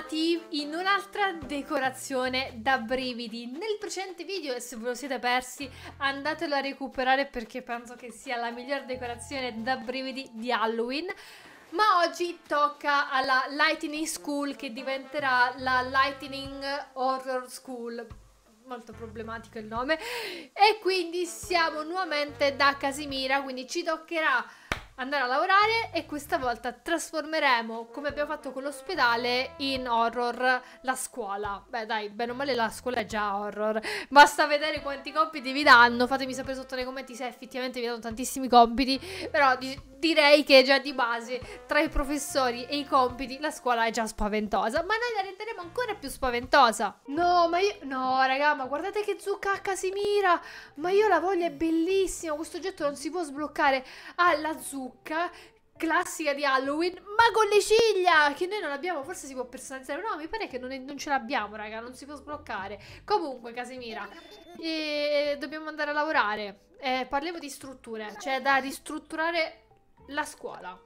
tornati in un'altra decorazione da brividi. Nel precedente video, se ve lo siete persi, andatelo a recuperare perché penso che sia la miglior decorazione da brividi di Halloween. Ma oggi tocca alla Lightning School che diventerà la Lightning Horror School molto problematico il nome e quindi siamo nuovamente da Casimira quindi ci toccherà andare a lavorare e questa volta trasformeremo, come abbiamo fatto con l'ospedale, in horror la scuola. Beh dai, bene o male la scuola è già horror. Basta vedere quanti compiti vi danno, fatemi sapere sotto nei commenti se effettivamente vi danno tantissimi compiti, però... Di- direi che già di base tra i professori e i compiti la scuola è già spaventosa, ma noi la renderemo ancora più spaventosa. No, ma io... No, raga, ma guardate che zucca si Casimira! Ma io la voglio, è bellissima, questo oggetto non si può sbloccare. Ah, la zucca classica di Halloween, ma con le ciglia che noi non abbiamo, forse si può personalizzare. No, mi pare che non, è, non ce l'abbiamo, raga, non si può sbloccare. Comunque, Casimira, eh, dobbiamo andare a lavorare. Eh, parliamo di strutture, cioè da ristrutturare la scuola.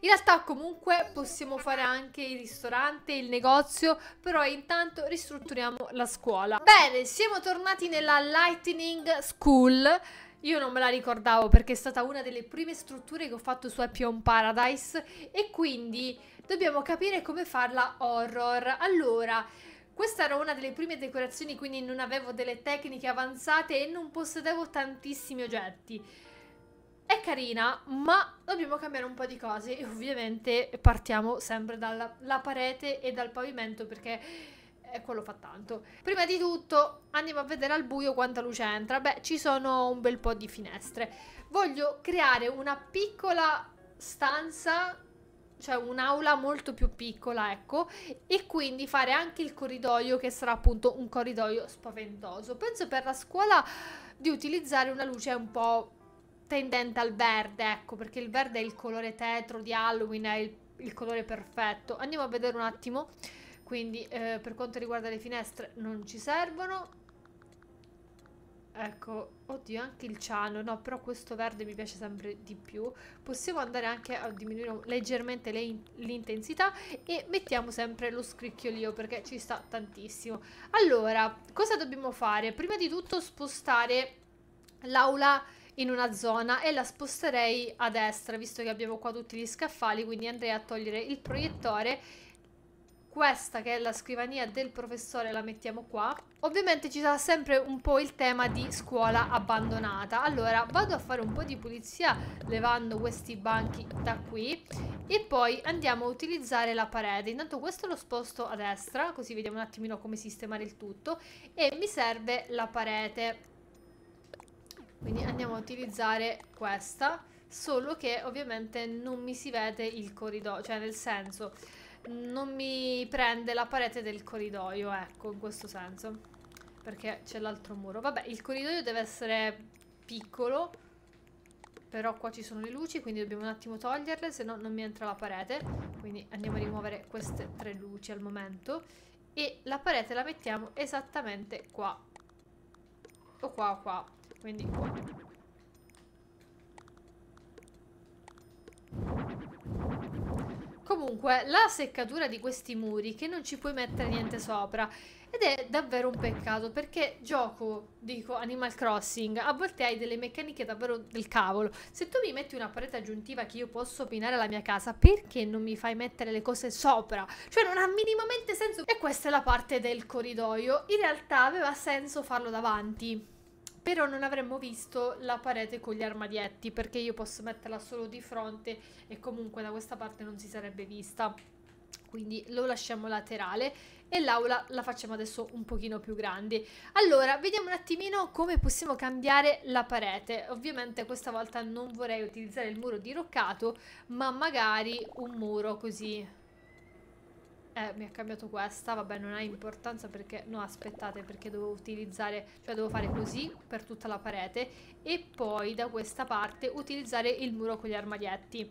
In realtà comunque possiamo fare anche il ristorante, il negozio, però intanto ristrutturiamo la scuola. Bene, siamo tornati nella Lightning School. Io non me la ricordavo perché è stata una delle prime strutture che ho fatto su Happy Home Paradise e quindi dobbiamo capire come farla horror. Allora, questa era una delle prime decorazioni, quindi non avevo delle tecniche avanzate e non possedevo tantissimi oggetti è carina, ma dobbiamo cambiare un po' di cose e ovviamente partiamo sempre dalla parete e dal pavimento perché è eh, quello fa tanto. Prima di tutto andiamo a vedere al buio quanta luce entra. Beh, ci sono un bel po' di finestre. Voglio creare una piccola stanza, cioè un'aula molto più piccola, ecco, e quindi fare anche il corridoio che sarà appunto un corridoio spaventoso. Penso per la scuola di utilizzare una luce un po' tendente al verde, ecco, perché il verde è il colore tetro di Halloween, è il, il colore perfetto. Andiamo a vedere un attimo, quindi eh, per quanto riguarda le finestre non ci servono. Ecco, oddio, anche il ciano, no, però questo verde mi piace sempre di più. Possiamo andare anche a diminuire leggermente l'intensità e mettiamo sempre lo scricchiolio perché ci sta tantissimo. Allora, cosa dobbiamo fare? Prima di tutto spostare l'aula in una zona e la sposterei a destra, visto che abbiamo qua tutti gli scaffali, quindi andrei a togliere il proiettore questa che è la scrivania del professore la mettiamo qua ovviamente ci sarà sempre un po' il tema di scuola abbandonata allora vado a fare un po' di pulizia levando questi banchi da qui e poi andiamo a utilizzare la parete intanto questo lo sposto a destra così vediamo un attimino come sistemare il tutto e mi serve la parete quindi andiamo a utilizzare questa, solo che ovviamente non mi si vede il corridoio, cioè nel senso non mi prende la parete del corridoio, ecco, in questo senso. Perché c'è l'altro muro. Vabbè, il corridoio deve essere piccolo, però qua ci sono le luci, quindi dobbiamo un attimo toglierle, se no non mi entra la parete. Quindi andiamo a rimuovere queste tre luci al momento. E la parete la mettiamo esattamente qua. O qua o qua. Quindi qua. Comunque, la seccatura di questi muri che non ci puoi mettere niente sopra. Ed è davvero un peccato perché gioco, dico, Animal Crossing, a volte hai delle meccaniche davvero del cavolo. Se tu mi metti una parete aggiuntiva che io posso opinare alla mia casa, perché non mi fai mettere le cose sopra? Cioè non ha minimamente senso. E questa è la parte del corridoio. In realtà aveva senso farlo davanti però non avremmo visto la parete con gli armadietti perché io posso metterla solo di fronte e comunque da questa parte non si sarebbe vista quindi lo lasciamo laterale e l'aula la facciamo adesso un pochino più grande. Allora, vediamo un attimino come possiamo cambiare la parete. Ovviamente questa volta non vorrei utilizzare il muro diroccato, ma magari un muro così eh, mi ha cambiato questa, vabbè non ha importanza perché... No, aspettate, perché devo utilizzare... Cioè devo fare così per tutta la parete e poi da questa parte utilizzare il muro con gli armadietti.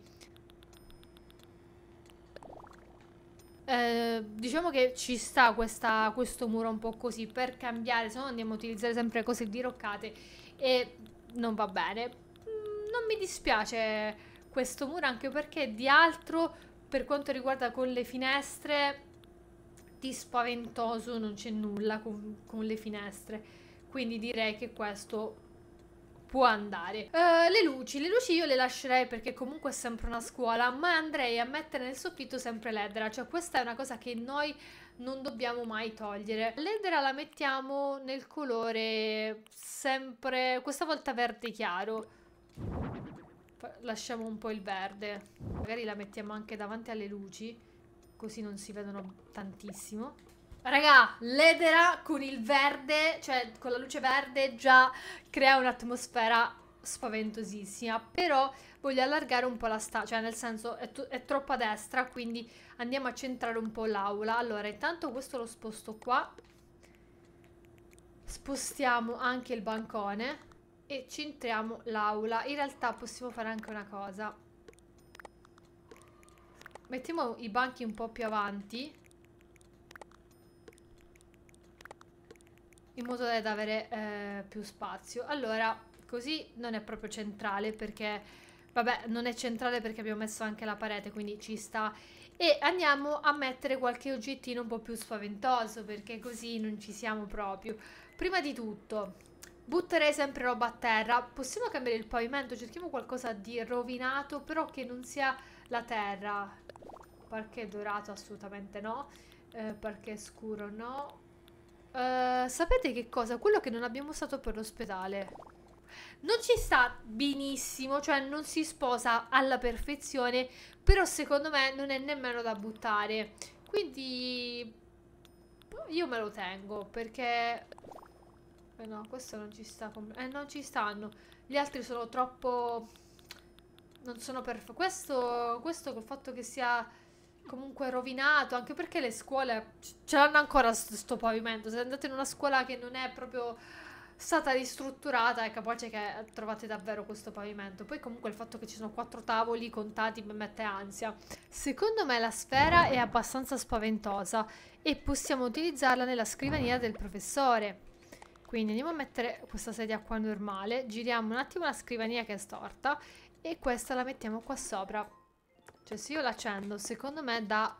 Eh, diciamo che ci sta questa, questo muro un po' così per cambiare, se no andiamo a utilizzare sempre cose diroccate e non va bene. Mm, non mi dispiace questo muro anche perché di altro per quanto riguarda con le finestre, di spaventoso non c'è nulla con, con le finestre. Quindi direi che questo può andare. Uh, le luci, le luci io le lascerei perché comunque è sempre una scuola, ma andrei a mettere nel soffitto sempre l'edera, cioè questa è una cosa che noi non dobbiamo mai togliere. L'edera la mettiamo nel colore sempre, questa volta verde chiaro lasciamo un po' il verde. Magari la mettiamo anche davanti alle luci, così non si vedono tantissimo. Raga, l'edera con il verde, cioè con la luce verde, già crea un'atmosfera spaventosissima. Però voglio allargare un po' la sta... cioè nel senso è, è troppo a destra, quindi andiamo a centrare un po' l'aula. Allora, intanto questo lo sposto qua. Spostiamo anche il bancone e centriamo l'aula. In realtà possiamo fare anche una cosa. Mettiamo i banchi un po' più avanti. In modo da avere eh, più spazio. Allora, così non è proprio centrale perché... Vabbè, non è centrale perché abbiamo messo anche la parete, quindi ci sta. E andiamo a mettere qualche oggettino un po' più spaventoso, perché così non ci siamo proprio. Prima di tutto, Butterei sempre roba a terra. Possiamo cambiare il pavimento? Cerchiamo qualcosa di rovinato, però che non sia la terra. Perché dorato? Assolutamente no. Eh, perché scuro? No. Eh, sapete che cosa? Quello che non abbiamo usato per l'ospedale non ci sta benissimo, cioè non si sposa alla perfezione, però secondo me non è nemmeno da buttare. Quindi io me lo tengo perché eh no, questo non ci sta. Eh, non ci stanno. Gli altri sono troppo... Non sono perfetti. Questo, questo col fatto che sia comunque rovinato, anche perché le scuole ce l'hanno ancora sto pavimento. Se andate in una scuola che non è proprio stata ristrutturata ecco, è capace che trovate davvero questo pavimento. Poi comunque il fatto che ci sono quattro tavoli contati mi mette ansia. Secondo me la sfera è abbastanza spaventosa e possiamo utilizzarla nella scrivania del professore. Quindi andiamo a mettere questa sedia qua normale, giriamo un attimo la scrivania che è storta e questa la mettiamo qua sopra. Cioè se io la accendo, secondo me dà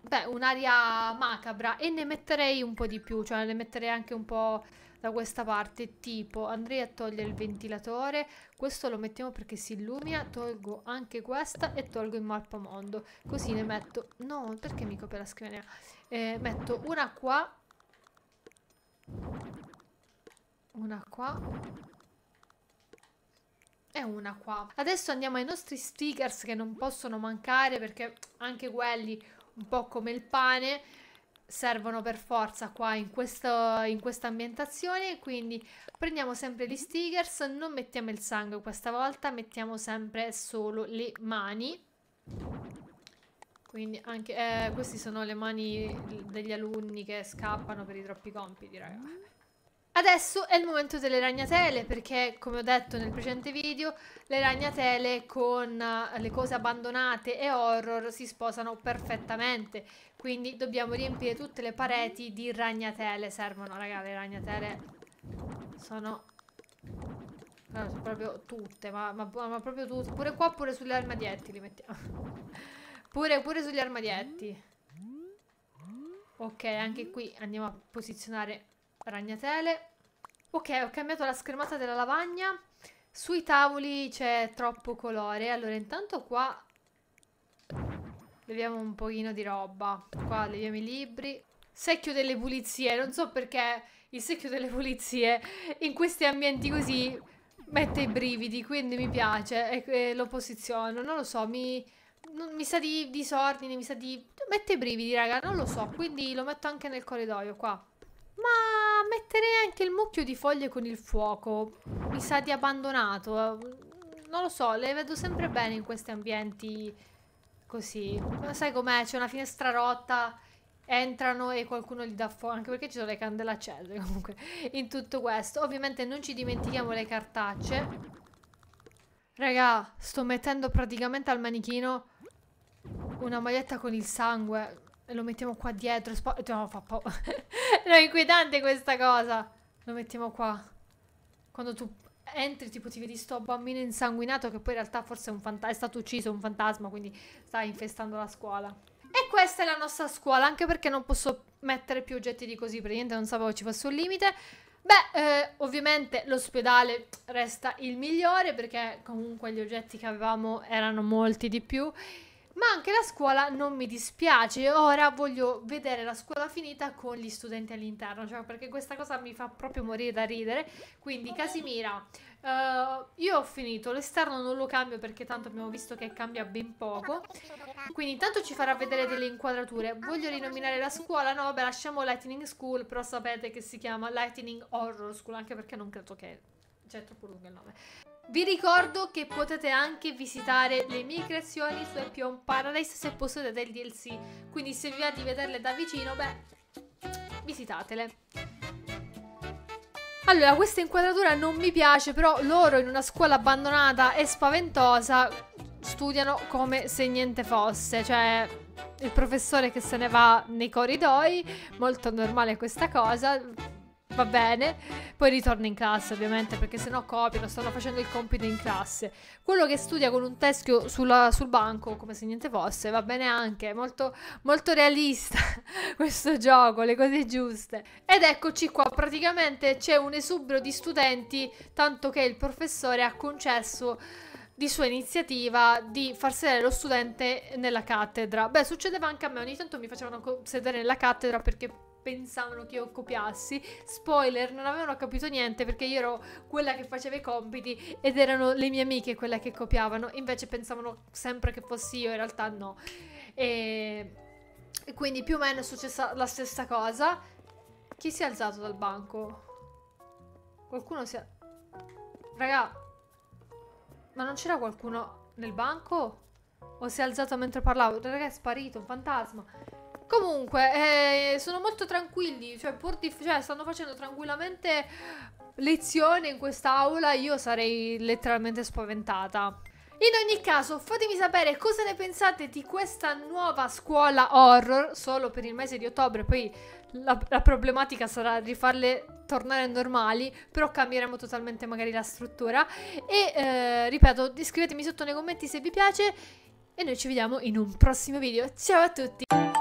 beh, un'aria macabra e ne metterei un po' di più, cioè ne metterei anche un po' da questa parte, tipo andrei a togliere il ventilatore, questo lo mettiamo perché si illumina, tolgo anche questa e tolgo il mappamondo, così ne metto, no, perché mi copia la scrivania? Eh, metto una qua una qua. E una qua. Adesso andiamo ai nostri stickers che non possono mancare perché anche quelli, un po' come il pane, servono per forza qua in, questo, in questa ambientazione. Quindi prendiamo sempre gli stickers, non mettiamo il sangue questa volta, mettiamo sempre solo le mani. Quindi anche... Eh, queste sono le mani degli alunni che scappano per i troppi compiti, raga. Mm. Adesso è il momento delle ragnatele, perché come ho detto nel precedente video, le ragnatele con eh, le cose abbandonate e horror si sposano perfettamente. Quindi dobbiamo riempire tutte le pareti di ragnatele. Servono, raga, le ragnatele sono... Allora, eh, sono proprio tutte, ma, ma, ma proprio tutte. Pure qua, pure sulle armadietti li mettiamo. Pure, pure sugli armadietti. Ok, anche qui andiamo a posizionare ragnatele. Ok, ho cambiato la schermata della lavagna. Sui tavoli c'è troppo colore. Allora, intanto qua leviamo un pochino di roba. Qua leviamo i libri. Secchio delle pulizie. Non so perché il secchio delle pulizie in questi ambienti così mette i brividi, quindi mi piace e, e lo posiziono. Non lo so, mi non, mi sa di disordine, mi sa di... Mette i brividi, raga, non lo so. Quindi lo metto anche nel corridoio, qua. Ma metterei anche il mucchio di foglie con il fuoco. Mi sa di abbandonato. Eh. Non lo so, le vedo sempre bene in questi ambienti così. Ma sai com'è? C'è una finestra rotta entrano e qualcuno gli dà fuoco, anche perché ci sono le candele accese comunque in tutto questo. Ovviamente non ci dimentichiamo le cartacce. Raga, sto mettendo praticamente al manichino una maglietta con il sangue. E lo mettiamo qua dietro. No, fa po'. no, è inquietante questa cosa. Lo mettiamo qua. Quando tu entri, tipo, ti vedi sto bambino insanguinato che poi in realtà forse è, è stato ucciso, un fantasma, quindi sta infestando la scuola. E questa è la nostra scuola, anche perché non posso mettere più oggetti di così, praticamente non sapevo ci fosse un limite. Beh, eh, ovviamente l'ospedale resta il migliore perché comunque gli oggetti che avevamo erano molti di più ma anche la scuola non mi dispiace. Ora voglio vedere la scuola finita con gli studenti all'interno, cioè perché questa cosa mi fa proprio morire da ridere. Quindi Casimira, uh, io ho finito, l'esterno non lo cambio perché tanto abbiamo visto che cambia ben poco. Quindi intanto ci farà vedere delle inquadrature. Voglio rinominare la scuola? No, vabbè, lasciamo Lightning School, però sapete che si chiama Lightning Horror School, anche perché non credo che... Cioè, troppo lungo il nome. Vi ricordo che potete anche visitare le mie creazioni su Happy Paradise se possedete il DLC, quindi se vi va di vederle da vicino, beh, visitatele. Allora, questa inquadratura non mi piace, però loro in una scuola abbandonata e spaventosa studiano come se niente fosse, cioè il professore che se ne va nei corridoi, molto normale questa cosa, va bene, poi ritorna in classe ovviamente perché se no copiano, stanno facendo il compito in classe. Quello che studia con un teschio sulla, sul banco come se niente fosse, va bene anche, È molto, molto realista questo gioco, le cose giuste. Ed eccoci qua, praticamente c'è un esubero di studenti, tanto che il professore ha concesso di sua iniziativa di far sedere lo studente nella cattedra. Beh, succedeva anche a me, ogni tanto mi facevano sedere nella cattedra perché pensavano che io copiassi. Spoiler, non avevano capito niente perché io ero quella che faceva i compiti ed erano le mie amiche quelle che copiavano, invece pensavano sempre che fossi io, in realtà no. E, e quindi più o meno è successa la stessa cosa. Chi si è alzato dal banco? Qualcuno si è... Raga, ma non c'era qualcuno nel banco? O si è alzato mentre parlavo? Raga, è sparito, un fantasma. Comunque, eh, sono molto tranquilli, cioè, pur cioè, stanno facendo tranquillamente lezione in quest'aula, io sarei letteralmente spaventata. In ogni caso, fatemi sapere cosa ne pensate di questa nuova scuola horror, solo per il mese di ottobre, poi la, la problematica sarà rifarle tornare normali, però cambieremo totalmente magari la struttura. E eh, ripeto, scrivetemi sotto nei commenti se vi piace e noi ci vediamo in un prossimo video. Ciao a tutti!